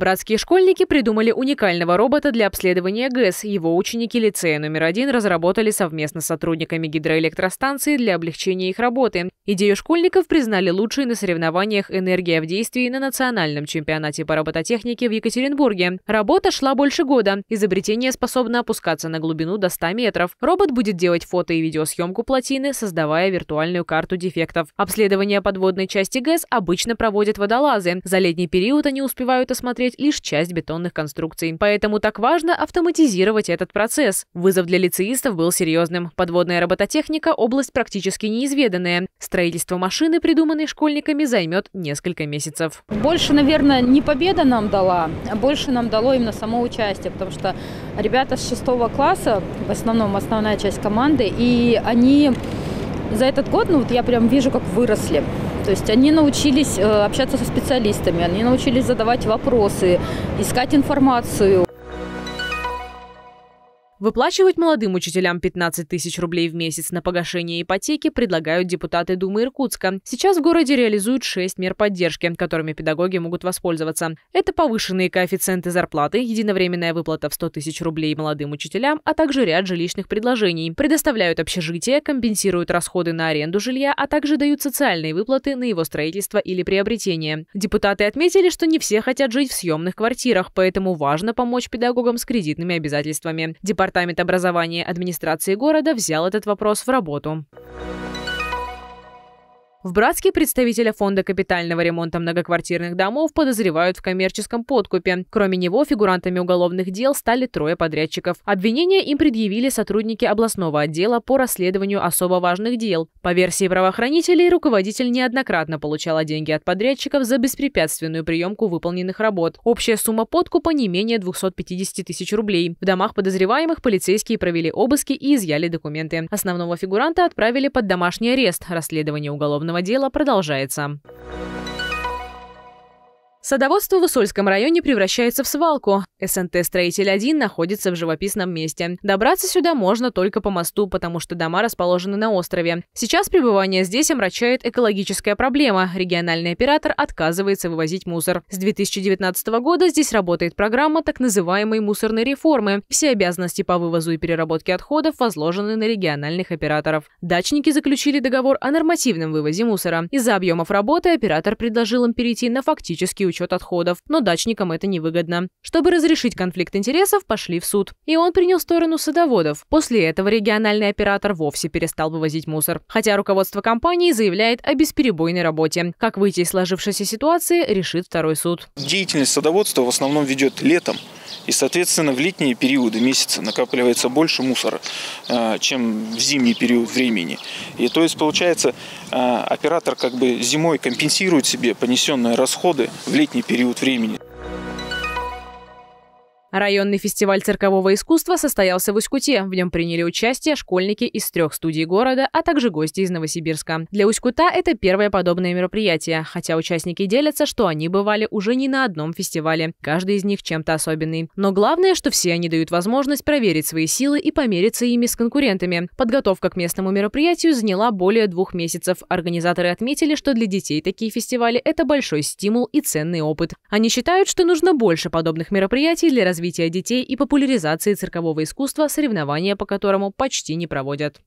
Братские школьники придумали уникального робота для обследования ГЭС. Его ученики лицея номер один разработали совместно с сотрудниками гидроэлектростанции для облегчения их работы. Идею школьников признали лучшей на соревнованиях «Энергия в действии» на национальном чемпионате по робототехнике в Екатеринбурге. Работа шла больше года. Изобретение способно опускаться на глубину до 100 метров. Робот будет делать фото и видеосъемку плотины, создавая виртуальную карту дефектов. Обследование подводной части ГЭС обычно проводят водолазы. За летний период они успевают осмотреть лишь часть бетонных конструкций. Поэтому так важно автоматизировать этот процесс. Вызов для лицеистов был серьезным. Подводная робототехника – область практически неизведанная. Строительство машины, придуманной школьниками, займет несколько месяцев. Больше, наверное, не победа нам дала, а больше нам дало именно само участие, потому что ребята с шестого класса, в основном основная часть команды, и они за этот год, ну вот я прям вижу, как выросли. То есть они научились э, общаться со специалистами, они научились задавать вопросы, искать информацию. Выплачивать молодым учителям 15 тысяч рублей в месяц на погашение ипотеки предлагают депутаты Думы Иркутска. Сейчас в городе реализуют 6 мер поддержки, которыми педагоги могут воспользоваться. Это повышенные коэффициенты зарплаты, единовременная выплата в 100 тысяч рублей молодым учителям, а также ряд жилищных предложений. Предоставляют общежитие, компенсируют расходы на аренду жилья, а также дают социальные выплаты на его строительство или приобретение. Депутаты отметили, что не все хотят жить в съемных квартирах, поэтому важно помочь педагогам с кредитными обязательствами. Департамент Департамент образования администрации города взял этот вопрос в работу. В Братске представителя фонда капитального ремонта многоквартирных домов подозревают в коммерческом подкупе. Кроме него, фигурантами уголовных дел стали трое подрядчиков. Обвинения им предъявили сотрудники областного отдела по расследованию особо важных дел. По версии правоохранителей, руководитель неоднократно получала деньги от подрядчиков за беспрепятственную приемку выполненных работ. Общая сумма подкупа не менее 250 тысяч рублей. В домах подозреваемых полицейские провели обыски и изъяли документы. Основного фигуранта отправили под домашний арест. Расследование уголовного уголовного дела продолжается. Садоводство в Усольском районе превращается в свалку. СНТ «Строитель-1» находится в живописном месте. Добраться сюда можно только по мосту, потому что дома расположены на острове. Сейчас пребывание здесь омрачает экологическая проблема. Региональный оператор отказывается вывозить мусор. С 2019 года здесь работает программа так называемой мусорной реформы. Все обязанности по вывозу и переработке отходов возложены на региональных операторов. Дачники заключили договор о нормативном вывозе мусора. Из-за объемов работы оператор предложил им перейти на фактический учет отходов, но дачникам это невыгодно. Чтобы разрешить конфликт интересов, пошли в суд. И он принял сторону садоводов. После этого региональный оператор вовсе перестал вывозить мусор. Хотя руководство компании заявляет о бесперебойной работе. Как выйти из сложившейся ситуации, решит второй суд. Деятельность садоводства в основном ведет летом. И, соответственно, в летние периоды месяца накапливается больше мусора, э, чем в зимний период времени. И то есть, получается, э, оператор как бы зимой компенсирует себе понесенные расходы в летний период времени. Районный фестиваль циркового искусства состоялся в Усть-Куте. В нем приняли участие школьники из трех студий города, а также гости из Новосибирска. Для Усть-Кута это первое подобное мероприятие, хотя участники делятся, что они бывали уже не на одном фестивале. Каждый из них чем-то особенный. Но главное, что все они дают возможность проверить свои силы и помериться ими с конкурентами. Подготовка к местному мероприятию заняла более двух месяцев. Организаторы отметили, что для детей такие фестивали – это большой стимул и ценный опыт. Они считают, что нужно больше подобных мероприятий для развития развития детей и популяризации циркового искусства, соревнования по которому почти не проводят.